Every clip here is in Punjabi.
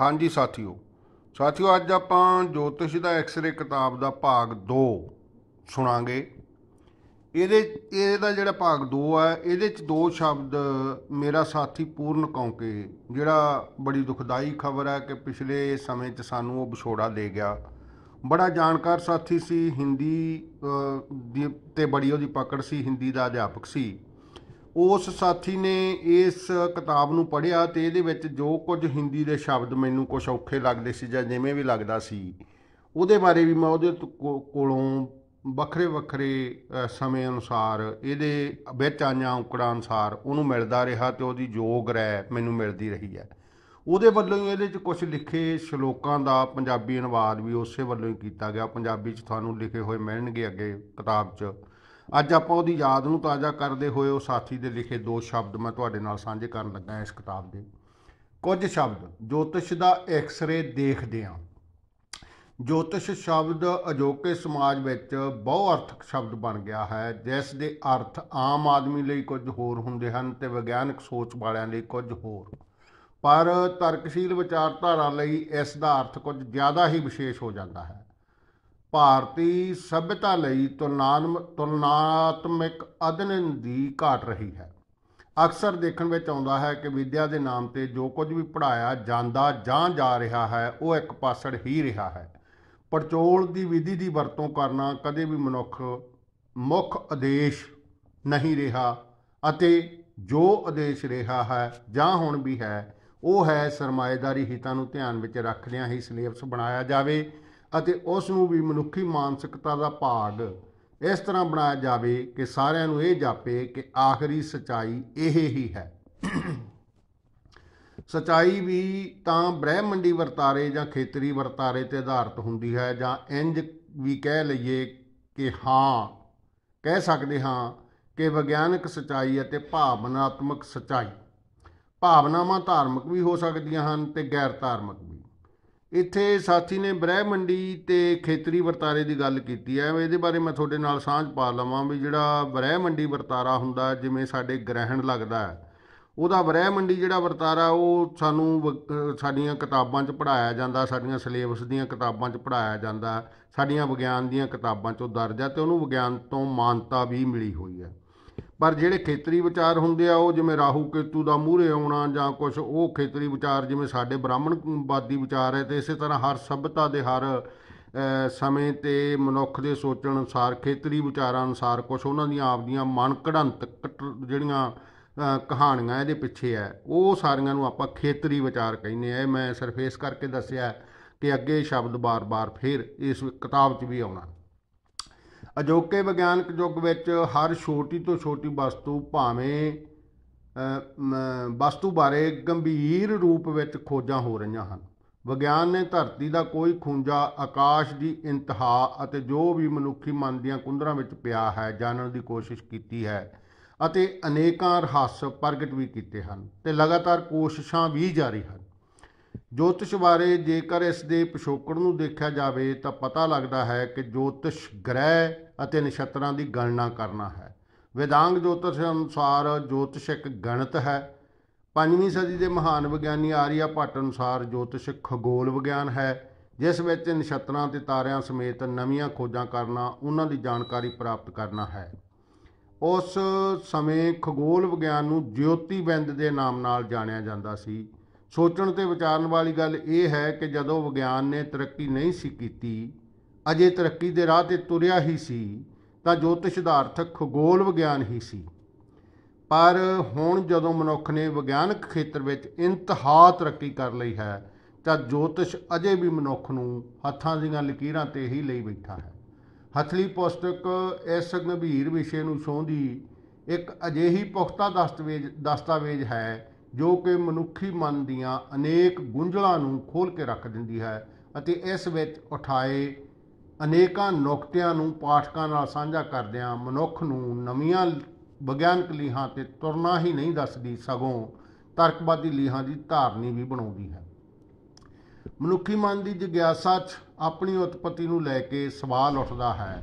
ਹਾਂਜੀ ਸਾਥੀਓ ਸਾਥੀਓ ਅੱਜ ਆਪਾਂ ਜੋਤਿਸ਼ ਦਾ ਐਕਸਰੇ ਕਿਤਾਬ ਦਾ ਭਾਗ 2 ਸੁਣਾਂਗੇ ਇਹਦੇ ਇਹਦਾ ਜਿਹੜਾ ਭਾਗ 2 ਆ ਇਹਦੇ ਚ ਦੋ ਸ਼ਬਦ ਮੇਰਾ ਸਾਥੀ ਪੂਰਨ ਕੌਂਕੇ ਜਿਹੜਾ ਬੜੀ ਦੁਖਦਾਈ ਖਬਰ ਹੈ ਕਿ ਪਿਛਲੇ ਸਮੇਂ 'ਚ ਸਾਨੂੰ ਉਹ ਵਿਛੋੜਾ ਦੇ ਗਿਆ ਬੜਾ ਜਾਣਕਾਰ ਸਾਥੀ ਸੀ ਹਿੰਦੀ ਤੇ ਬੜੀ ਉਹਦੀ ਪਕੜ ਸੀ ਹਿੰਦੀ ਦਾ ਅਧਿਆਪਕ ਸੀ ਉਸ ਸਾਥੀ ਨੇ ਇਸ ਕਿਤਾਬ ਨੂੰ ਪੜ੍ਹਿਆ ਤੇ ਇਹਦੇ ਵਿੱਚ ਜੋ ਕੁਝ ਹਿੰਦੀ ਦੇ ਸ਼ਬਦ ਮੈਨੂੰ ਕੁਝ ਔਖੇ ਲੱਗਦੇ ਸੀ ਜਾਂ ਜਿਵੇਂ ਵੀ ਲੱਗਦਾ ਸੀ ਉਹਦੇ ਬਾਰੇ ਵੀ ਮੈਂ ਉਹਦੇ ਕੋਲੋਂ ਵੱਖਰੇ ਵੱਖਰੇ ਸਮੇਂ ਅਨੁਸਾਰ ਇਹਦੇ ਵਿੱਚ ਆਇਆ ਔਕੜਾਂ ਅਨੁਸਾਰ ਉਹਨੂੰ ਮਿਲਦਾ ਰਿਹਾ ਤੇ ਉਹਦੀ ਜੋਗ ਰਹਿ ਮੈਨੂੰ ਮਿਲਦੀ ਰਹੀ ਹੈ ਉਹਦੇ ਵੱਲੋਂ ਹੀ ਇਹਦੇ 'ਚ ਕੁਝ ਲਿਖੇ ਸ਼ਲੋਕਾਂ ਦਾ ਪੰਜਾਬੀ ਅਨੁਵਾਦ ਵੀ ਉਸੇ ਵੱਲੋਂ ਹੀ ਕੀਤਾ ਗਿਆ ਪੰਜਾਬੀ 'ਚ ਤੁਹਾਨੂੰ ਲਿਖੇ ਹੋਏ ਮਿਲਣਗੇ ਅੱਗੇ ਕਿਤਾਬ 'ਚ ਅੱਜ ਆਪਾਂ ਉਹਦੀ ਯਾਦ ਨੂੰ ਤਾਜ਼ਾ ਕਰਦੇ ਹੋਏ ਉਹ ਸਾਥੀ ਦੇ ਲਿਖੇ ਦੋ ਸ਼ਬਦ ਮੈਂ ਤੁਹਾਡੇ ਨਾਲ ਸਾਂਝੇ ਕਰਨ ਲੱਗਾ ਇਸ ਕਿਤਾਬ ਦੇ ਕੁਝ ਸ਼ਬਦ ਜੋਤਿਸ਼ ਦਾ ਐਕਸ-ਰੇ ਦੇਖਦੇ ਆਂ ਜੋਤਿਸ਼ ਸ਼ਬਦ ਅਜੋਕੇ ਸਮਾਜ ਵਿੱਚ ਬਹੁ ਅਰਥਕ ਸ਼ਬਦ ਬਣ ਗਿਆ ਹੈ ਜਿਸ ਦੇ ਅਰਥ ਆਮ ਆਦਮੀ ਲਈ ਕੁਝ ਹੋਰ ਹੁੰਦੇ ਹਨ ਤੇ ਵਿਗਿਆਨਕ ਸੋਚ ਵਾਲਿਆਂ ਲਈ ਕੁਝ ਹੋਰ ਪਰ ਤਰਕਸ਼ੀਲ ਵਿਚਾਰਧਾਰਾ ਲਈ ਇਸ ਦਾ ਅਰਥ ਕੁਝ ਜ਼ਿਆਦਾ ਹੀ ਵਿਸ਼ੇਸ਼ ਹੋ ਜਾਂਦਾ ਹੈ ਭਾਰਤੀ ਸਭਿਅਤਾ ਲਈ ਤੁਲਨਾਤਮਿਕ ਅਧਿਨਨ ਦੀ ਘਾਟ ਰਹੀ ਹੈ ਅਕਸਰ ਦੇਖਣ ਵਿੱਚ ਆਉਂਦਾ ਹੈ ਕਿ ਵਿਦਿਆ ਦੇ ਨਾਮ ਤੇ ਜੋ ਕੁਝ ਵੀ ਪੜਾਇਆ ਜਾਂਦਾ ਜਾਂ ਜਾ ਰਿਹਾ ਹੈ ਉਹ ਇੱਕ ਪਾਸੜ ਹੀ ਰਿਹਾ ਹੈ ਪਰਚੋਲ ਦੀ ਵਿਧੀ ਦੀ ਵਰਤੋਂ ਕਰਨਾ ਕਦੇ ਵੀ ਮਨੁੱਖ ਮੁੱਖ ਆਦੇਸ਼ ਨਹੀਂ ਰਿਹਾ ਅਤੇ ਜੋ ਆਦੇਸ਼ ਰਿਹਾ ਹੈ ਜਾਂ ਹੁਣ ਵੀ ਹੈ ਉਹ ਹੈ ਸਰਮਾਇਦਾਰੀ ਹਿੱਤਾਂ ਨੂੰ ਧਿਆਨ ਵਿੱਚ ਰੱਖਦਿਆਂ ਹੀ ਸਿਲੇਬਸ ਬਣਾਇਆ ਜਾਵੇ ਅਤੇ ਉਸ ਨੂੰ ਵੀ ਮਨੁੱਖੀ ਮਾਨਸਿਕਤਾ ਦਾ ਭਾਗ ਇਸ ਤਰ੍ਹਾਂ ਬਣਾਇਆ ਜਾਵੇ ਕਿ ਸਾਰਿਆਂ ਨੂੰ ਇਹ ਜਾਪੇ ਕਿ ਆਖਰੀ ਸਚਾਈ ਇਹ ਹੀ ਹੈ ਸਚਾਈ ਵੀ ਤਾਂ ਬ੍ਰਹਿਮੰਡੀ ਵਰਤਾਰੇ ਜਾਂ ਖੇਤਰੀ ਵਰਤਾਰੇ ਤੇ ਆਧਾਰਿਤ ਹੁੰਦੀ ਹੈ ਜਾਂ ਇੰਜ ਵੀ ਕਹਿ ਲਈਏ ਕਿ ਹਾਂ ਕਹਿ ਸਕਦੇ ਹਾਂ ਕਿ ਵਿਗਿਆਨਕ ਸਚਾਈ ਅਤੇ ਭਾਵਨਾਤਮਕ ਸਚਾਈ ਭਾਵਨਾਵਾਂ ਧਾਰਮਿਕ ਵੀ ਹੋ ਸਕਦੀਆਂ ਹਨ ਤੇ ਗੈਰ ਧਾਰਮਿਕ ਵੀ ਇੱਥੇ ਸਾਥੀ ਨੇ ਬ੍ਰਹਿਮੰਡੀ ਤੇ ਖੇਤਰੀ ਵਰਤਾਰੇ ਦੀ ਗੱਲ ਕੀਤੀ ਹੈ ਇਹਦੇ ਬਾਰੇ ਮੈਂ ਤੁਹਾਡੇ ਨਾਲ ਸਾਂਝ ਪਾ ਲਵਾਂ ਵੀ ਜਿਹੜਾ ਬ੍ਰਹਿਮੰਡੀ ਵਰਤਾਰਾ ਹੁੰਦਾ ਜਿਵੇਂ ਸਾਡੇ ਗ੍ਰਹਿਣ ਲੱਗਦਾ ਹੈ ਉਹਦਾ ਬ੍ਰਹਿਮੰਡੀ ਜਿਹੜਾ ਵਰਤਾਰਾ ਉਹ ਸਾਨੂੰ ਸਾਡੀਆਂ ਕਿਤਾਬਾਂ 'ਚ ਪੜਾਇਆ ਜਾਂਦਾ ਸਾਡੀਆਂ ਸਿਲੇਬਸ ਦੀਆਂ ਕਿਤਾਬਾਂ 'ਚ ਪੜਾਇਆ ਜਾਂਦਾ ਸਾਡੀਆਂ ਵਿਗਿਆਨ ਦੀਆਂ ਕਿਤਾਬਾਂ 'ਚੋਂ ਦਰਜ ਹੈ ਤੇ ਉਹਨੂੰ ਵਿਗਿਆਨ ਤੋਂ ਮਾਨਤਾ ਵੀ ਮਿਲੀ ਹੋਈ ਹੈ ਪਰ ਜਿਹੜੇ ਖੇਤਰੀ ਵਿਚਾਰ ਹੁੰਦੇ ਆ ਉਹ ਜਿਵੇਂ ਰਾਹੂ ਕੇਤੂ ਦਾ ਮੂਹਰੇ ਆਉਣਾ ਜਾਂ ਕੁਝ ਉਹ ਖੇਤਰੀ ਵਿਚਾਰ ਜਿਵੇਂ ਸਾਡੇ ਬ੍ਰਾਹਮਣਵਾਦੀ ਵਿਚਾਰ ਹੈ ਤੇ ਇਸੇ ਤਰ੍ਹਾਂ ਹਰ ਸਭਤਾ ਦੇ ਹਰ ਸਮੇਂ ਤੇ ਮਨੁੱਖ ਦੇ ਸੋਚਣ ਅਨੁਸਾਰ ਖੇਤਰੀ ਵਿਚਾਰਾਂ ਅਨੁਸਾਰ ਕੁਝ ਉਹਨਾਂ ਦੀਆਂ ਆਪਦੀਆਂ ਮਨ ਮਨਕੜੰਤ ਜਿਹੜੀਆਂ ਕਹਾਣੀਆਂ ਇਹਦੇ ਪਿੱਛੇ ਆ ਉਹ ਸਾਰੀਆਂ ਨੂੰ ਆਪਾਂ ਖੇਤਰੀ ਵਿਚਾਰ ਕਹਿੰਦੇ ਆ ਮੈਂ ਸਰਫੇਸ ਕਰਕੇ ਦੱਸਿਆ ਕਿ ਅੱਗੇ ਸ਼ਬਦ ਬਾਰ-ਬਾਰ ਫੇਰ ਇਸ ਕਿਤਾਬ 'ਚ ਵੀ ਆਉਣਾ ਅਜੋਕੇ ਵਿਗਿਆਨਕ ਯੁੱਗ ਵਿੱਚ ਹਰ ਛੋਟੀ ਤੋਂ ਛੋਟੀ ਵਸਤੂ ਭਾਵੇਂ ਵਸਤੂ ਬਾਰੇ ਗੰਭੀਰ ਰੂਪ ਵਿੱਚ ਖੋਜਾਂ ਹੋ ਰਹੀਆਂ ਹਨ ਵਿਗਿਆਨ ਨੇ ਧਰਤੀ ਦਾ ਕੋਈ ਖੁੰਝਾ ਆਕਾਸ਼ ਦੀ ਇੰਤਹਾ ਅਤੇ ਜੋ ਵੀ ਮਨੁੱਖੀ ਮਨ ਦੀਆਂ ਕੁੰਦਰਾਂ ਵਿੱਚ ਪਿਆ ਹੈ ਜਾਣਨ ਦੀ ਕੋਸ਼ਿਸ਼ ਕੀਤੀ ਹੈ ਅਤੇ ਅਨੇਕਾਂ ਰਹੱਸ ਪ੍ਰਗਟ ਵੀ ਕੀਤੇ ਹਨ ਤੇ ਲਗਾਤਾਰ ਕੋਸ਼ਿਸ਼ਾਂ ਵੀ ਜਾਰੀ ਹਨ ਜੋਤਿਸ਼ ਬਾਰੇ ਜੇਕਰ ਇਸ ਦੇ ਪਿਛੋਕੜ ਨੂੰ ਦੇਖਿਆ ਜਾਵੇ ਤਾਂ ਪਤਾ ਲੱਗਦਾ ਹੈ ਕਿ ਜੋਤਿਸ਼ ਗ੍ਰਹਿ ਅਤੇ ਨਛੱਤਰਾਂ ਦੀ ਗਣਨਾ ਕਰਨਾ ਹੈ ਵਿਦਾਂਗ ਜੋਤਿਸ਼ ਅਨੁਸਾਰ ਜੋਤਿਸ਼ ਇੱਕ ਗਣਿਤ ਹੈ 5ਵੀਂ ਸਦੀ ਦੇ ਮਹਾਨ ਵਿਗਿਆਨੀ ਆਰੀਆ ਭੱਟ ਅਨੁਸਾਰ ਜੋਤਿਸ਼ ਖਗੋਲ ਵਿਗਿਆਨ ਹੈ ਜਿਸ ਵਿੱਚ ਨਛੱਤਰਾਂ ਤੇ ਤਾਰਿਆਂ ਸਮੇਤ ਨਵੀਆਂ ਖੋਜਾਂ ਕਰਨਾ ਉਹਨਾਂ ਦੀ ਜਾਣਕਾਰੀ ਪ੍ਰਾਪਤ ਕਰਨਾ ਹੈ ਉਸ ਸਮੇਂ ਖਗੋਲ ਵਿਗਿਆਨ ਨੂੰ ਜਯੋਤੀ ਬਿੰਦ ਦੇ ਨਾਮ ਨਾਲ ਜਾਣਿਆ ਜਾਂਦਾ ਸੀ ਸੋਚਣ ਤੇ ਵਿਚਾਰਨ ਵਾਲੀ ਗੱਲ ਇਹ ਹੈ ਕਿ ਜਦੋਂ ਵਿਗਿਆਨ ਨੇ ਤਰੱਕੀ ਨਹੀਂ ਸੀ ਕੀਤੀ ਅਜੇ ਤਰੱਕੀ ਦੇ ਰਾਹ ਤੇ ਤੁਰਿਆ ਹੀ ਸੀ ਤਾਂ ਜੋਤਿਸ਼ ਸਿਧਾਰਥਕ ਖਗੋਲ ਵਿਗਿਆਨ ਹੀ ਸੀ ਪਰ ਹੁਣ ਜਦੋਂ ਮਨੁੱਖ ਨੇ ਵਿਗਿਆਨਕ ਖੇਤਰ ਵਿੱਚ ਇੰਤਹਾ ਤਰੱਕੀ ਕਰ ਲਈ ਹੈ ਤਾਂ ਜੋਤਿਸ਼ ਅਜੇ ਵੀ ਮਨੁੱਖ ਨੂੰ ਹੱਥਾਂ ਦੀਆਂ ਲਕੀਰਾਂ ਤੇ ਹੀ ਲਈ ਬੈਠਾ ਹੈ ਹਥਲੀ ਪੁਸਤਕ ਇਸ ਗੰਭੀਰ ਵਿਸ਼ੇ ਨੂੰ ਛੋਂਦੀ ਇੱਕ ਅਜੇਹੀ ਪੁਖਤਾ ਦਸਤਾਵੇਜ਼ ਦਸਤਾਵੇਜ਼ ਹੈ ਜੋ ਕਿ ਮਨੁੱਖੀ ਮਨ ਦੀਆਂ ਅਨੇਕ ਗੁੰਝਲਾਂ ਨੂੰ ਖੋਲ ਕੇ ਰੱਖ ਦਿੰਦੀ ਹੈ ਅਤੇ ਇਸ ਵਿੱਚ ਉਠਾਏ ਅਨੇਕਾਂ ਨੁਕਤਿਆਂ ਨੂੰ ਪਾਠਕਾਂ ਨਾਲ ਸਾਂਝਾ ਕਰਦਿਆਂ ਮਨੁੱਖ ਨੂੰ ਨਵੀਆਂ ਵਿਗਿਆਨਕ ਲੀਹਾਂ ਤੇ ਤੁਰਨਾ ਹੀ ਨਹੀਂ ਦੱਸਦੀ ਸਗੋਂ ਤਰਕਵਾਦੀ ਲੀਹਾਂ ਦੀ ਧਾਰਨੀ ਵੀ ਬਣਾਉਂਦੀ ਹੈ ਮਨੁੱਖੀ ਮਨ ਦੀ ਜਿਗਿਆਸਾ 'ਚ ਆਪਣੀ ਉਤਪਤੀ ਨੂੰ ਲੈ ਕੇ ਸਵਾਲ ਉੱਠਦਾ ਹੈ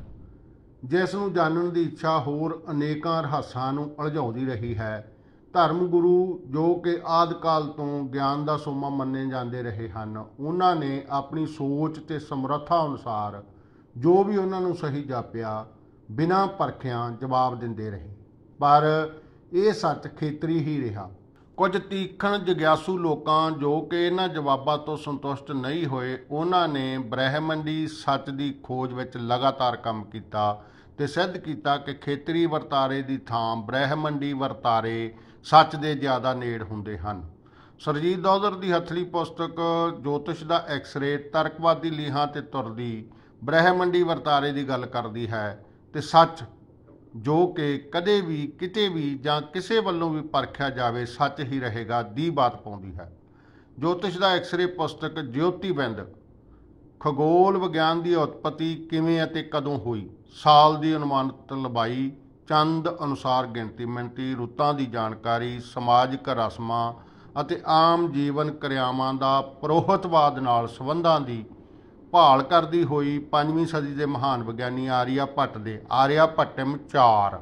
ਜਿਸ ਨੂੰ ਜਾਣਨ ਦੀ ਇੱਛਾ ਹੋਰ ਅਨੇਕਾਂ ਰਹੱਸਾਂ ਨੂੰ ਉਲਝਾਉਂਦੀ ਰਹੀ ਹੈ ਧਰਮ ਗੁਰੂ ਜੋ ਕਿ ਆਦ ਕਾਲ ਤੋਂ ਗਿਆਨ ਦਾ ਸੋਮਾ ਮੰਨੇ ਜਾਂਦੇ ਰਹੇ ਹਨ ਉਹਨਾਂ ਨੇ ਆਪਣੀ ਸੋਚ ਤੇ ਸਮਰੱਥਾ ਅਨੁਸਾਰ ਜੋ ਵੀ ਉਹਨਾਂ ਨੂੰ ਸਹੀ ਜਾਪਿਆ ਬਿਨਾਂ ਪਰਖਿਆਂ ਜਵਾਬ ਦਿੰਦੇ ਰਹੇ ਪਰ ਇਹ ਸੱਚ ਖੇਤਰੀ ਹੀ ਰਿਹਾ ਕੁਝ ਤੀਖਣ ਜਗਿਆਸੂ ਲੋਕਾਂ ਜੋ ਕਿ ਇਹਨਾਂ ਜਵਾਬਾਂ ਤੋਂ ਸੰਤੁਸ਼ਟ ਨਹੀਂ ਹੋਏ ਉਹਨਾਂ ਨੇ ਬ੍ਰਹਿਮੰਡੀ ਸੱਚ ਦੀ ਖੋਜ ਵਿੱਚ ਲਗਾਤਾਰ ਕੰਮ ਕੀਤਾ ਤੇ ਸਿੱਧ ਕੀਤਾ ਕਿ ਖੇਤਰੀ ਵਰਤਾਰੇ ਦੀ ਥਾਂ ਬ੍ਰਹਿਮੰਡੀ ਵਰਤਾਰੇ ਸੱਚ ਦੇ ਜ਼ਿਆਦਾ ਨੇੜ ਹੁੰਦੇ ਹਨ ਸਰਜੀਤ ਦੌਦਰ ਦੀ ਹਥਲੀ ਪੁਸਤਕ ਜੋਤਿਸ਼ ਦਾ ਐਕਸ-ਰੇ ਤਰਕਵਾਦੀ ਲੀਹਾਂ ਤੇ ਤੁਰਦੀ ਬ੍ਰਹਿਮੰਡੀ ਵਰਤਾਰੇ ਦੀ ਗੱਲ ਕਰਦੀ ਹੈ ਤੇ ਸੱਚ ਜੋ ਕਿ ਕਦੇ ਵੀ ਕਿਤੇ ਵੀ ਜਾਂ ਕਿਸੇ ਵੱਲੋਂ ਵੀ ਪਰਖਿਆ ਜਾਵੇ ਸੱਚ ਹੀ ਰਹੇਗਾ ਦੀ ਬਾਤ ਪਾਉਂਦੀ ਹੈ ਜੋਤਿਸ਼ ਦਾ ਐਕਸ-ਰੇ ਪੁਸਤਕ ਜਯੋਤੀ ਬਿੰਦ ਖਗੋਲ ਵਿਗਿਆਨ ਦੀ ਉਤਪਤੀ ਕਿਵੇਂ ਅਤੇ ਕਦੋਂ ਹੋਈ ਸਾਲ ਦੀ ਅਨੁਮਾਨਿਤ ਲੰਬਾਈ ਚੰਦ ਅਨੁਸਾਰ ਗਿਣਤੀ ਮਿੰਤੀ ਰੁੱਤਾਂ ਦੀ ਜਾਣਕਾਰੀ ਸਮਾਜਿਕ ਰਸਮਾਂ ਅਤੇ ਆਮ ਜੀਵਨ ਕਿਰਿਆਵਾਂ ਦਾ ਪ੍ਰੋਹਤਵਾਦ ਨਾਲ ਸੰਬੰਧਾਂ ਦੀ ਭਾਲ ਕਰਦੀ ਹੋਈ 5ਵੀਂ ਸਦੀ ਦੇ ਮਹਾਨ ਵਿਗਿਆਨੀ ਆਰੀਆ ਭੱਟ ਦੇ ਆਰੀਆ ਭੱਟਮ 4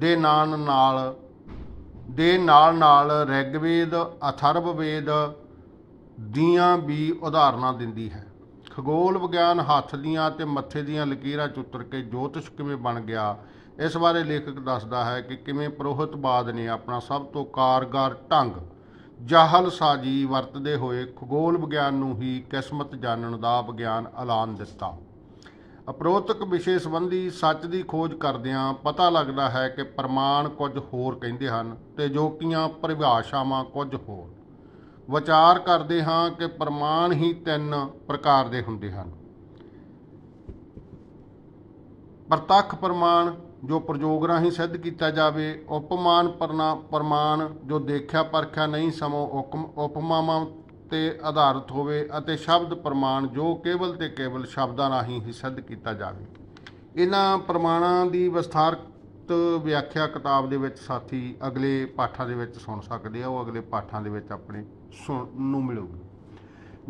ਦੇ ਨਾਮ ਨਾਲ ਦੇ ਨਾਲ ਨਾਲ ਰਿਗਵੇਦ ਅਥਰਵਵੇਦ ਦੀਆਂ ਵੀ ਉਦਾਹਰਨਾਂ ਦਿੰਦੀ ਹੈ ਖਗੋਲ ਵਿਗਿਆਨ ਹੱਥ ਦੀਆਂ ਤੇ ਮੱਥੇ ਦੀਆਂ ਲਕੀਰਾਂ ਚ ਉਤਰ ਕੇ ਜੋਤਿਸ਼ ਕਿਵੇਂ ਬਣ ਗਿਆ ਇਸ ਬਾਰੇ ਲੇਖਕ ਦੱਸਦਾ ਹੈ ਕਿ ਕਿਵੇਂ ਪ੍ਰੋਹਤਵਾਦ ਨੇ ਆਪਣਾ ਸਭ ਤੋਂ ਕਾਰਗਰ ਢੰਗ ਜਾਹਲ ਸਾਜੀ ਵਰਤਦੇ ਹੋਏ ਖਗੋਲ ਵਿਗਿਆਨ ਨੂੰ ਹੀ ਕਿਸਮਤ ਜਾਣਨ ਦਾ ਵਿਗਿਆਨ ਐਲਾਨ ਦਿੱਤਾ ਅਪਰੋਤਕ ਵਿਸ਼ੇ ਸੰਬੰਧੀ ਸੱਚ ਦੀ ਖੋਜ ਕਰਦਿਆਂ ਪਤਾ ਲੱਗਦਾ ਹੈ ਕਿ ਪ੍ਰਮਾਣ ਕੁਝ ਹੋਰ ਕਹਿੰਦੇ ਹਨ ਤੇ ਜੋਕੀਆਂ ਪਰਿਭਾਸ਼ਾਵਾਂ ਕੁਝ ਹੋਰ ਵਿਚਾਰ ਕਰਦੇ ਹਾਂ ਕਿ ਪ੍ਰਮਾਣ ਹੀ ਤਿੰਨ ਪ੍ਰਕਾਰ ਦੇ ਹੁੰਦੇ ਹਨ ਪ੍ਰਤੱਖ ਪ੍ਰਮਾਣ ਜੋ ਪ੍ਰਯੋਗ ਰਾਹੀਂ ਸਿੱਧ ਕੀਤਾ ਜਾਵੇ ਉਪਮਾਨ ਪਰਨਾ ਪਰਮਾਨ ਜੋ ਦੇਖਿਆ ਪਰਖਿਆ ਨਹੀਂ ਸਮੋ ਉਪਮਾਵਾਂ ਤੇ ਆਧਾਰਿਤ ਹੋਵੇ ਅਤੇ ਸ਼ਬਦ ਪ੍ਰਮਾਣ ਜੋ ਕੇਵਲ ਤੇ ਕੇਵਲ ਸ਼ਬਦਾਂ ਰਾਹੀਂ ਹੀ ਸਿੱਧ ਕੀਤਾ ਜਾਵੇ ਇਹਨਾਂ ਪ੍ਰਮਾਣਾਂ ਦੀ ਵਿਸਥਾਰਤ ਵਿਆਖਿਆ ਕਿਤਾਬ ਦੇ ਵਿੱਚ ਸਾਥੀ ਅਗਲੇ ਪਾਠਾਂ ਦੇ ਵਿੱਚ ਸੁਣ ਸਕਦੇ ਆ ਉਹ ਅਗਲੇ ਪਾਠਾਂ ਦੇ ਵਿੱਚ ਆਪਣੇ ਸੁਣ ਨੂੰ ਮਿਲੂਗੀ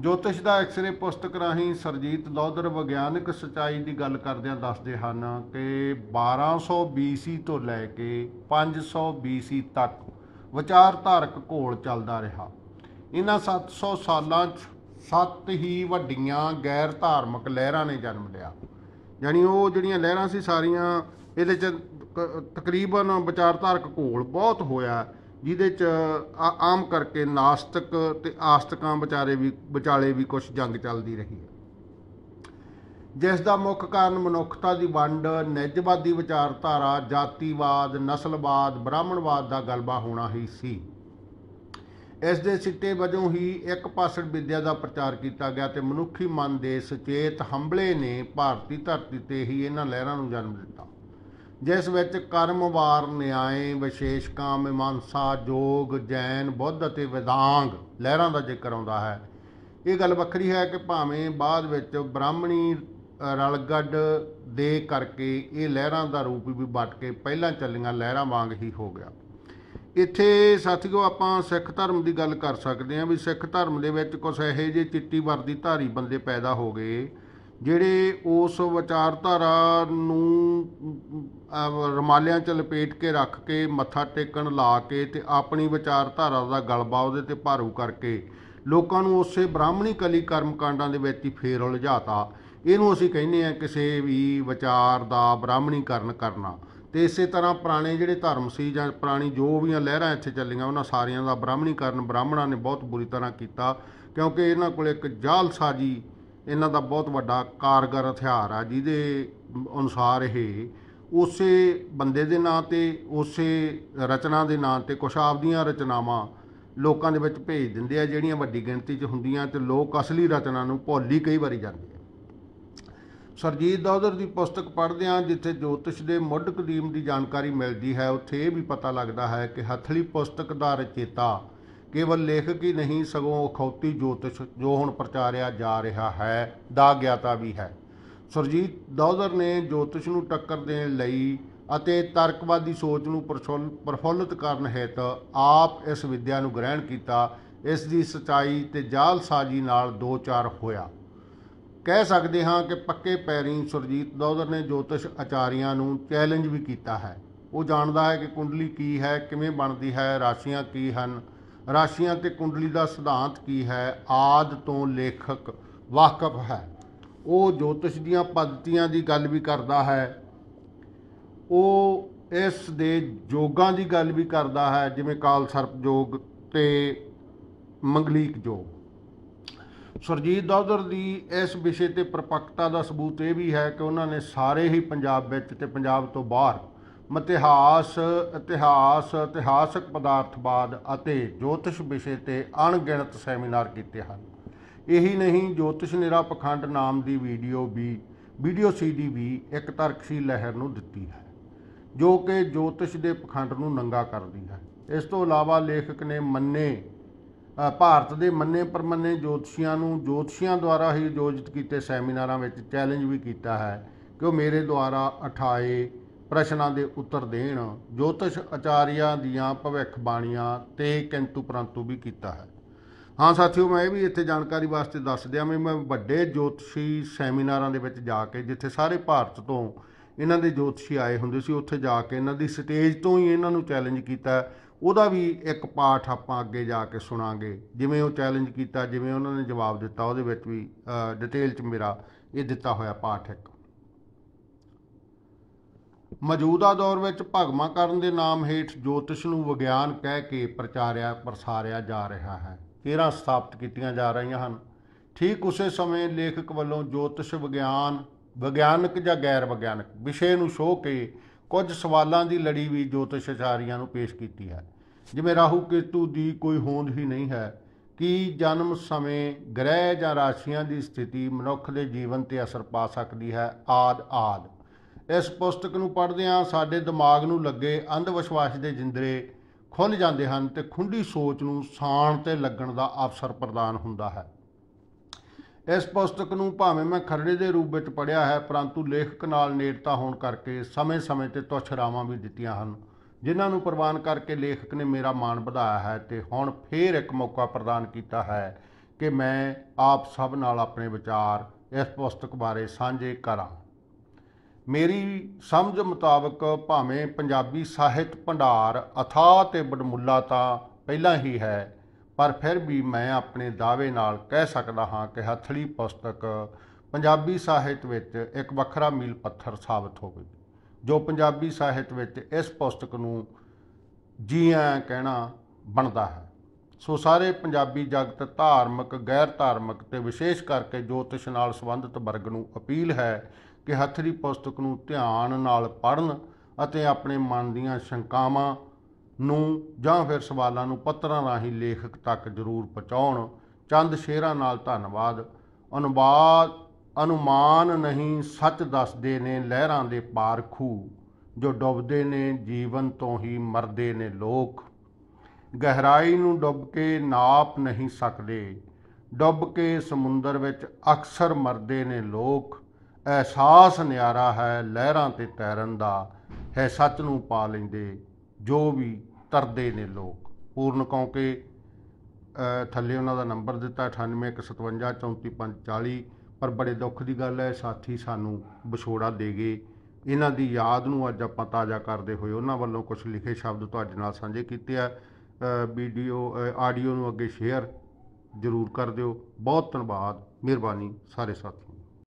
ਜੋਤਿਸ਼ ਦਾ ਐਕਸਰੇ ਪੁਸਤਕ ਰਾਹੀਂ ਸਰਜੀਤ ਲੌਧਰ ਵਿਗਿਆਨਕ ਸਚਾਈ ਦੀ ਗੱਲ ਕਰਦਿਆਂ ਦੱਸਦੇ ਹਨ ਕਿ 1200 BC ਤੋਂ ਲੈ ਕੇ 500 BC ਤੱਕ ਵਿਚਾਰਧਾਰਕ ਘੋਲ ਚੱਲਦਾ ਰਿਹਾ ਇਹਨਾਂ 700 ਸਾਲਾਂ 'ਚ ਸੱਤ ਹੀ ਵੱਡੀਆਂ ਗੈਰ ਧਾਰਮਿਕ ਲਹਿਰਾਂ ਨੇ ਜਨਮ ਲਿਆ ਯਾਨੀ ਉਹ ਜਿਹੜੀਆਂ ਲਹਿਰਾਂ ਸੀ ਸਾਰੀਆਂ ਇਹਦੇ 'ਚ ਤਕਰੀਬਨ ਵਿਚਾਰਧਾਰਕ ਘੋਲ ਬਹੁਤ ਹੋਇਆ ਜਿਹਦੇ ਚ ਆਮ ਕਰਕੇ ਨਾਸਤਕ ਤੇ ਆਸਤਕਾਂ ਵਿਚਾਰੇ ਵੀ ਵਿਚਾਲੇ ਵੀ ਕੁਝ ਜੰਗ ਚੱਲਦੀ ਰਹੀ ਹੈ ਜਿਸ ਦਾ ਮੁੱਖ ਕਾਰਨ ਮਨੁੱਖਤਾ ਦੀ ਵੰਡ ਨਿੱਜਵਾਦੀ ਵਿਚਾਰਧਾਰਾ ਜਾਤੀਵਾਦ ਨਸਲਵਾਦ ਬ੍ਰਾਹਮਣਵਾਦ ਦਾ ਗਲਬਾ ਹੋਣਾ ਹੀ ਸੀ ਇਸ ਦੇ ਸਿੱਟੇ ਵਜੋਂ ਹੀ ਇੱਕ ਪਾਸੜ ਵਿਦਿਆ ਦਾ ਪ੍ਰਚਾਰ ਕੀਤਾ ਗਿਆ ਤੇ ਮਨੁੱਖੀ ਮਨ ਦੇ ਸੁਚੇਤ ਹੰਬਲੇ ਨੇ ਭਾਰਤੀ ਧਰਤੀ ਤੇ ਹੀ ਇਹਨਾਂ ਲਹਿਰਾਂ ਨੂੰ ਜਨਮ ਦਿੱਤਾ ਜਿਸ ਵਿੱਚ ਕਰਮਵਾਰ ਨਿਆਏ ਵਿਸ਼ੇਸ਼ ਕਾਮ ਮੀਮਾਂਸਾ ਜੋਗ ਜੈਨ ਬੁੱਧ ਅਤੇ ਵਿਦਾਂਗ ਲਹਿਰਾਂ ਦਾ ਜ਼ਿਕਰ ਆਉਂਦਾ ਹੈ ਇਹ ਗੱਲ ਵੱਖਰੀ ਹੈ ਕਿ ਭਾਵੇਂ ਬਾਅਦ ਵਿੱਚ ਬ੍ਰਾਹਮਣੀ ਰਲਗੱਡ ਦੇ ਕਰਕੇ ਇਹ ਲਹਿਰਾਂ ਦਾ ਰੂਪ ਵੀ ਵਟ ਕੇ ਪਹਿਲਾਂ ਚੱਲੀਆਂ ਲਹਿਰਾਂ ਵਾਂਗ ਹੀ ਹੋ ਗਿਆ ਇੱਥੇ ਸਾਥੀਓ ਆਪਾਂ ਸਿੱਖ ਧਰਮ ਦੀ ਗੱਲ ਕਰ ਸਕਦੇ ਹਾਂ ਵੀ ਸਿੱਖ ਧਰਮ ਦੇ ਵਿੱਚ ਕੁਝ ਇਹੋ ਜਿਹੇ ਚਿੱਟੀ ਵਰਦੀ ਧਾਰੀ ਬੰਦੇ ਪੈਦਾ ਹੋ ਗਏ ਜਿਹੜੇ ਉਸ ਵਿਚਾਰਧਾਰਾ ਨੂੰ ਰਮਾਲਿਆਂ 'ਚ ਲਪੇਟ ਕੇ ਰੱਖ ਕੇ ਮੱਥਾ ਟੇਕਣ ਲਾ ਕੇ ਤੇ ਆਪਣੀ ਵਿਚਾਰਧਾਰਾ ਦਾ ਗਲਬਾ ਉਹਦੇ ਤੇ ਭਾਰੂ ਕਰਕੇ ਲੋਕਾਂ ਨੂੰ ਉਸੇ ਬ੍ਰਾਹਮਣੀ ਕਲੀ ਕਰਮਕਾਂਡਾਂ ਦੇ ਵਿੱਚ ਹੀ ਫੇਰ ਉਲਝਾਤਾ ਇਹਨੂੰ ਅਸੀਂ ਕਹਿੰਦੇ ਆ ਕਿਸੇ ਵੀ ਵਿਚਾਰ ਦਾ ਬ੍ਰਾਹਮਣੀਕਰਨ ਕਰਨਾ ਤੇ ਇਸੇ ਤਰ੍ਹਾਂ ਪੁਰਾਣੇ ਜਿਹੜੇ ਧਰਮ ਸੀ ਜਾਂ ਪੁਰਾਣੀ ਜੋ ਵੀ ਲਹਿਰਾਂ ਇੱਥੇ ਚੱਲੀਆਂ ਉਹਨਾਂ ਸਾਰਿਆਂ ਦਾ ਬ੍ਰਾਹਮਣੀਕਰਨ ਬ੍ਰਾਹਮਣਾਂ ਨੇ ਬਹੁਤ ਬੁਰੀ ਤਰ੍ਹਾਂ ਕੀਤਾ ਕਿਉਂਕਿ ਇਹਨਾਂ ਕੋਲ ਇੱਕ ਜਾਲਸਾਜੀ ਇਹਨਾਂ ਦਾ ਬਹੁਤ ਵੱਡਾ ਕਾਰਗਰ ਹਥਿਆਰ ਆ ਜਿਹਦੇ ਅਨੁਸਾਰ ਇਹ ਉਸੇ ਬੰਦੇ ਦੇ ਨਾਂ ਤੇ ਉਸੇ ਰਚਨਾ ਦੇ ਨਾਂ ਤੇ ਕੁਛ ਆਪਦੀਆਂ ਰਚਨਾਵਾਂ ਲੋਕਾਂ ਦੇ ਵਿੱਚ ਭੇਜ ਦਿੰਦੇ ਆ ਜਿਹੜੀਆਂ ਵੱਡੀ ਗਿਣਤੀ 'ਚ ਹੁੰਦੀਆਂ ਤੇ ਲੋਕ ਅਸਲੀ ਰਚਨਾ ਨੂੰ ਭੁੱਲੀ ਕਈ ਵਾਰੀ ਜਾਂਦੇ ਆ ਸਰਜੀਤ ਦੌਦਰ ਦੀ ਪੁਸਤਕ ਪੜ੍ਹਦੇ ਆ ਜਿੱਥੇ ਜੋਤਿਸ਼ ਦੇ ਮੁੱਢ ਕਦੀਮ ਦੀ ਜਾਣਕਾਰੀ ਮਿਲਦੀ ਹੈ ਉੱਥੇ ਇਹ ਵੀ ਪਤਾ ਲੱਗਦਾ ਹੈ ਕਿ ਹੱਥਲੀ ਪੁਸਤਕ ਦਾ ਰਚੇਤਾ ਕੇਵਲ ਲੇਖਕ ਹੀ ਨਹੀਂ ਸਗੋਂ ਅਖੌਤੀ ਜੋਤਿਸ਼ ਜੋ ਹੁਣ ਪ੍ਰਚਾਰਿਆ ਜਾ ਰਿਹਾ ਹੈ ਦਾ ਗਿਆਤਾ ਵੀ ਹੈ ਸਰਜੀਤ ਦੌਦਰ ਨੇ ਜੋਤਿਸ਼ ਨੂੰ ਟੱਕਰ ਦੇਣ ਲਈ ਅਤੇ ਤਰਕਵਾਦੀ ਸੋਚ ਨੂੰ ਪਰਫੁੱਲਤ ਕਰਨ ਹਿਤ ਆਪ ਇਸ ਵਿਦਿਆ ਨੂੰ ਗ੍ਰਹਿਣ ਕੀਤਾ ਇਸ ਦੀ ਸਚਾਈ ਤੇ ਜਾਲਸਾਜੀ ਨਾਲ ਦੋ ਚਾਰ ਹੋਇਆ ਕਹਿ ਸਕਦੇ ਹਾਂ ਕਿ ਪੱਕੇ ਪੈਰੀਂ ਸੁਰਜੀਤ ਦੌਦਰ ਨੇ ਜੋਤਿਸ਼ ਆਚਾਰੀਆਂ ਨੂੰ ਚੈਲੰਜ ਵੀ ਕੀਤਾ ਹੈ ਉਹ ਜਾਣਦਾ ਹੈ ਕਿ ਕੁੰਡਲੀ ਕੀ ਹੈ ਕਿਵੇਂ ਬਣਦੀ ਹੈ ਰਾਸ਼ੀਆਂ ਕੀ ਹਨ ਰਾਸ਼ੀਆਂ ਤੇ ਕੁੰਡਲੀ ਦਾ ਸਿਧਾਂਤ ਕੀ ਹੈ ਆਦ ਤੋਂ ਲੇਖਕ ਵਾਕਫ ਹੈ ਉਹ ਜੋਤਿਸ਼ ਦੀਆਂ ਪਦਤੀਆਂ ਦੀ ਗੱਲ ਵੀ ਕਰਦਾ ਹੈ ਉਹ ਇਸ ਦੇ ਯੋਗਾਂ ਦੀ ਗੱਲ ਵੀ ਕਰਦਾ ਹੈ ਜਿਵੇਂ ਕਾਲ ਸਰਪ ਯੋਗ ਤੇ ਮੰਗਲੀਕ ਯੋਗ ਸਰਜੀਤ ਦੌਦਰ ਦੀ ਇਸ ਵਿਸ਼ੇ ਤੇ ਪਰਪੱਕਤਾ ਦਾ ਸਬੂਤ ਇਹ ਵੀ ਹੈ ਕਿ ਉਹਨਾਂ ਨੇ ਸਾਰੇ ਹੀ ਪੰਜਾਬ ਵਿੱਚ ਤੇ ਪੰਜਾਬ ਤੋਂ ਬਾਹਰ ਮਤਿਹਾਸ ਇਤਿਹਾਸ ਇਤਿਹਾਸਕ ਪਦਾਰਥਵਾਦ ਅਤੇ ਜੋਤਿਸ਼ ਵਿਸ਼ੇ ਤੇ ਅਣਗਿਣਤ ਸੈਮੀਨਾਰ ਕੀਤੇ ਹਨ ਇਹੀ ਨਹੀਂ ਜੋਤਿਸ਼ ਨਿਰਾ ਪਖੰਡ ਨਾਮ ਦੀ ਵੀਡੀਓ ਵੀ ਵੀਡੀਓ ਸੀਡੀ ਵੀ ਇੱਕ ਤਰਕਸ਼ੀ ਲਹਿਰ ਨੂੰ ਦਿੱਤੀ ਹੈ ਜੋ ਕਿ ਜੋਤਿਸ਼ ਦੇ ਪਖੰਡ ਨੂੰ ਨੰਗਾ ਕਰਦੀ ਹੈ ਇਸ ਤੋਂ ਇਲਾਵਾ ਲੇਖਕ ਨੇ ਮੰਨੇ ਭਾਰਤ ਦੇ ਮੰਨੇ ਪਰਮੰਨੇ ਜੋਤਸ਼ੀਆਂ ਨੂੰ ਜੋਤਸ਼ੀਆਂ ਦੁਆਰਾ ਹੀ ਆਯੋਜਿਤ ਕੀਤੇ ਸੈਮੀਨਾਰਾਂ ਵਿੱਚ ਚੈਲੰਜ ਵੀ ਕੀਤਾ ਹੈ ਕਿ ਉਹ ਮੇਰੇ ਦੁਆਰਾ ਅਠਾਏ ਪ੍ਰਸ਼ਨਾਂ ਦੇ ਉੱਤਰ ਦੇਣ ਜੋਤਿਸ਼ ਆਚਾਰੀਆਂ ਦੀਆਂ ਭਵਿੱਖ ਬਾਣੀਆਂ ਤੇ ਕਿੰਤੂ ਪ੍ਰੰਤੂ ਵੀ ਕੀਤਾ ਹੈ ਹਾਂ ਸਾਥੀਓ ਮੈਂ ਇਹ ਵੀ ਇੱਥੇ ਜਾਣਕਾਰੀ ਵਾਸਤੇ ਦੱਸ ਦਿਆਂ ਮੈਂ ਵੱਡੇ ਜੋਤਿਸ਼ੀ ਸੈਮੀਨਾਰਾਂ ਦੇ ਵਿੱਚ ਜਾ ਕੇ ਜਿੱਥੇ ਸਾਰੇ ਭਾਰਤ ਤੋਂ ਇਹਨਾਂ ਦੇ ਜੋਤਿਸ਼ੀ ਆਏ ਹੁੰਦੇ ਸੀ ਉੱਥੇ ਜਾ ਕੇ ਇਹਨਾਂ ਦੀ ਸਟੇਜ ਤੋਂ ਹੀ ਇਹਨਾਂ ਨੂੰ ਚੈਲੰਜ ਕੀਤਾ ਉਹਦਾ ਵੀ ਇੱਕ ਪਾਠ ਆਪਾਂ ਅੱਗੇ ਜਾ ਕੇ ਸੁਣਾਂਗੇ ਜਿਵੇਂ ਉਹ ਚੈਲੰਜ ਕੀਤਾ ਜਿਵੇਂ ਉਹਨਾਂ ਨੇ ਜਵਾਬ ਦਿੱਤਾ ਉਹਦੇ ਵਿੱਚ ਵੀ ਡਿਟੇਲ 'ਚ ਮੇਰਾ ਇਹ ਦਿੱਤਾ ਹੋਇਆ ਪਾਠ ਇੱਕ ਮੌਜੂਦਾ ਦੌਰ ਵਿੱਚ ਭਗਮਾ ਕਰਨ ਦੇ ਨਾਮ ਹੇਠ ਜੋਤਿਸ਼ ਨੂੰ ਵਿਗਿਆਨ ਕਹਿ ਕੇ ਪ੍ਰਚਾਰਿਆ ਪ੍ਰਸਾਰਿਆ ਜਾ ਰਿਹਾ ਹੈ ਕਿਰਾਂ ਸਥਾਪਿਤ ਕੀਤੀਆਂ ਜਾ ਰਹੀਆਂ ਹਨ ਠੀਕ ਉਸੇ ਸਮੇਂ ਲੇਖਕ ਵੱਲੋਂ ਜੋਤਿਸ਼ ਵਿਗਿਆਨ ਵਿਗਿਆਨਕ ਜਾਂ ਗੈਰ ਵਿਗਿਆਨਕ ਵਿਸ਼ੇ ਨੂੰ ਸ਼ੋਅ ਕੇ ਕੁਝ ਸਵਾਲਾਂ ਦੀ ਲੜੀ ਵੀ ਜੋਤਿਸ਼ ਅਚਾਰੀਆਂ ਨੂੰ ਪੇਸ਼ ਕੀਤੀ ਹੈ ਜਿਵੇਂ ਰਾਹੂ ਕੇਤੂ ਦੀ ਕੋਈ ਹੋਂਦ ਹੀ ਨਹੀਂ ਹੈ ਕਿ ਜਨਮ ਸਮੇਂ ਗ੍ਰਹਿ ਜਾਂ ਰਾਸ਼ੀਆਂ ਦੀ ਸਥਿਤੀ ਮਨੁੱਖ ਦੇ ਜੀਵਨ ਤੇ ਅਸਰ ਪਾ ਸਕਦੀ ਹੈ ਆਦ ਆਦ ਇਸ ਪੁਸਤਕ ਨੂੰ ਪੜ੍ਹਦੇ ਸਾਡੇ ਦਿਮਾਗ ਨੂੰ ਲੱਗੇ ਅੰਧ ਵਿਸ਼ਵਾਸ ਦੇ ਜਿੰਦਰੇ ਖੁੱਲ ਜਾਂਦੇ ਹਨ ਤੇ ਖੁੰਡੀ ਸੋਚ ਨੂੰ ਸਾਣ ਤੇ ਲੱਗਣ ਦਾ ਅਵਸਰ ਪ੍ਰਦਾਨ ਹੁੰਦਾ ਹੈ ਇਸ ਪੁਸਤਕ ਨੂੰ ਭਾਵੇਂ ਮੈਂ ਖਰੜੇ ਦੇ ਰੂਪ ਵਿੱਚ ਪੜਿਆ ਹੈ ਪਰੰਤੂ ਲੇਖਕ ਨਾਲ ਨੇੜਤਾ ਹੋਣ ਕਰਕੇ ਸਮੇਂ-ਸਮੇਂ ਤੇ ਰਾਵਾਂ ਵੀ ਦਿੱਤੀਆਂ ਹਨ ਜਿਨ੍ਹਾਂ ਨੂੰ ਪ੍ਰਵਾਨ ਕਰਕੇ ਲੇਖਕ ਨੇ ਮੇਰਾ ਮਾਣ ਵਧਾਇਆ ਹੈ ਤੇ ਹੁਣ ਫੇਰ ਇੱਕ ਮੌਕਾ ਪ੍ਰਦਾਨ ਕੀਤਾ ਹੈ ਕਿ ਮੈਂ ਆਪ ਸਭ ਨਾਲ ਆਪਣੇ ਵਿਚਾਰ ਇਸ ਪੁਸਤਕ ਬਾਰੇ ਸਾਂਝੇ ਕਰਾਂ ਮੇਰੀ ਸਮਝ ਮੁਤਾਬਕ ਭਾਵੇਂ ਪੰਜਾਬੀ ਸਾਹਿਤ ਭੰਡਾਰ ਅਥਾਹ ਤੇ ਬਡਮੁੱਲਾ ਤਾਂ ਪਹਿਲਾਂ ਹੀ ਹੈ ਪਰ ਫਿਰ ਵੀ ਮੈਂ ਆਪਣੇ ਦਾਅਵੇ ਨਾਲ ਕਹਿ ਸਕਦਾ ਹਾਂ ਕਿ ਹਥਲੀ ਪੁਸਤਕ ਪੰਜਾਬੀ ਸਾਹਿਤ ਵਿੱਚ ਇੱਕ ਵੱਖਰਾ ਮੀਲ ਪੱਥਰ ਸਾਬਤ ਹੋਵੇਗੀ ਜੋ ਪੰਜਾਬੀ ਸਾਹਿਤ ਵਿੱਚ ਇਸ ਪੁਸਤਕ ਨੂੰ ਜੀਆਂ ਕਹਿਣਾ ਬਣਦਾ ਹੈ ਸੋ ਸਾਰੇ ਪੰਜਾਬੀ ਜਗਤ ਧਾਰਮਿਕ ਗੈਰ ਧਾਰਮਿਕ ਤੇ ਵਿਸ਼ੇਸ਼ ਕਰਕੇ ਜੋਤਿਸ਼ ਨਾਲ ਸੰਬੰਧਿਤ ਵਰਗ ਨੂੰ ਅਪੀਲ ਹੈ ਕਿ ਹੱਥ ਦੀ ਪੁਸਤਕ ਨੂੰ ਧਿਆਨ ਨਾਲ ਪੜਨ ਅਤੇ ਆਪਣੇ ਮਨ ਦੀਆਂ ਸ਼ੰਕਾਵਾਂ ਨੂੰ ਜਾਂ ਫਿਰ ਸਵਾਲਾਂ ਨੂੰ ਪੱਤਰਾਂ ਰਾਹੀਂ ਲੇਖਕ ਤੱਕ ਜ਼ਰੂਰ ਪਹੁੰਚਾਉਣ ਚੰਦ ਸ਼ੇਰਾਂ ਨਾਲ ਧੰਨਵਾਦ ਅਨੁਵਾਦ ਅਨੁਮਾਨ ਨਹੀਂ ਸੱਚ ਦੱਸਦੇ ਨੇ ਲਹਿਰਾਂ ਦੇ ਪਾਰ ਖੂ ਜੋ ਡੁੱਬਦੇ ਨੇ ਜੀਵਨ ਤੋਂ ਹੀ ਮਰਦੇ ਨੇ ਲੋਕ ਗਹਿਰਾਈ ਨੂੰ ਡੁੱਬ ਕੇ ਨਾਪ ਨਹੀਂ ਸਕਦੇ ਡੁੱਬ ਕੇ ਸਮੁੰਦਰ ਵਿੱਚ ਅਕਸਰ ਮਰਦੇ ਨੇ ਲੋਕ ਅਹਿਸਾਸ ਨਿਆਰਾ ਹੈ ਲਹਿਰਾਂ ਤੇ ਤੈਰਨ ਦਾ ਹੈ ਸੱਚ ਨੂੰ ਪਾ ਲੈਂਦੇ ਜੋ ਵੀ ਤਰਦੇ ਨੇ ਲੋਕ ਪੂਰਨ ਕੌਂਕੇ ਥੱਲੇ ਉਹਨਾਂ ਦਾ ਨੰਬਰ ਦਿੱਤਾ 9815544540 ਪਰ ਬੜੇ ਦੁੱਖ ਦੀ ਗੱਲ ਹੈ ਸਾਥੀ ਸਾਨੂੰ ਵਿਛੋੜਾ ਦੇ ਗਏ ਇਹਨਾਂ ਦੀ ਯਾਦ ਨੂੰ ਅੱਜ ਆਪਾਂ ਤਾਜ਼ਾ ਕਰਦੇ ਹੋਏ ਉਹਨਾਂ ਵੱਲੋਂ ਕੁਝ ਲਿਖੇ ਸ਼ਬਦ ਤੁਹਾਡੇ ਨਾਲ ਸਾਂਝੇ ਕੀਤੇ ਆ ਵੀਡੀਓ ਆਡੀਓ ਨੂੰ ਅੱਗੇ ਸ਼ੇਅਰ ਜ਼ਰੂਰ ਕਰ ਦਿਓ ਬਹੁਤ ਧੰਨਵਾਦ ਮਿਹਰਬਾਨੀ ਸਾਰੇ ਸਾਥੀ